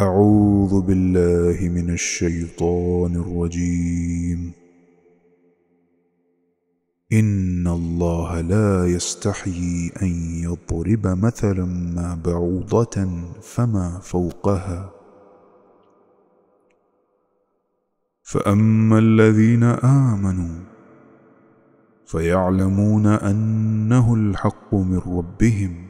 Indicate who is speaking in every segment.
Speaker 1: أعوذ بالله من الشيطان الرجيم إن الله لا يستحيي أن يضرب مثلا ما بعوضة فما فوقها فأما الذين آمنوا فيعلمون أنه الحق من ربهم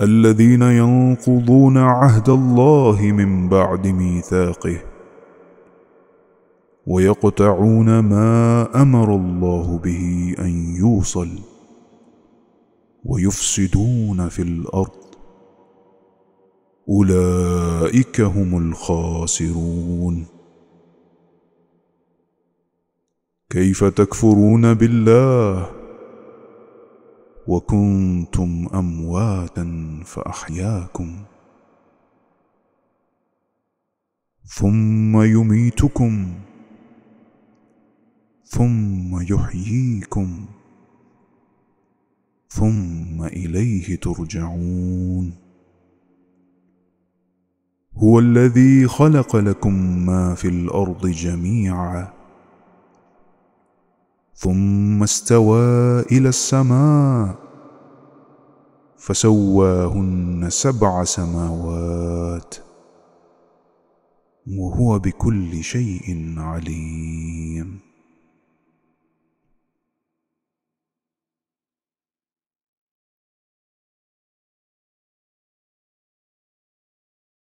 Speaker 1: الذين ينقضون عهد الله من بعد ميثاقه ويقطعون ما امر الله به ان يوصل ويفسدون في الارض اولئك هم الخاسرون كيف تكفرون بالله وكنتم امواتا فاحياكم ثم يميتكم ثم يحييكم ثم اليه ترجعون هو الذي خلق لكم ما في الارض جميعا ثم ثم استوى الى السماء فسواهن سبع سماوات وهو بكل شيء عليم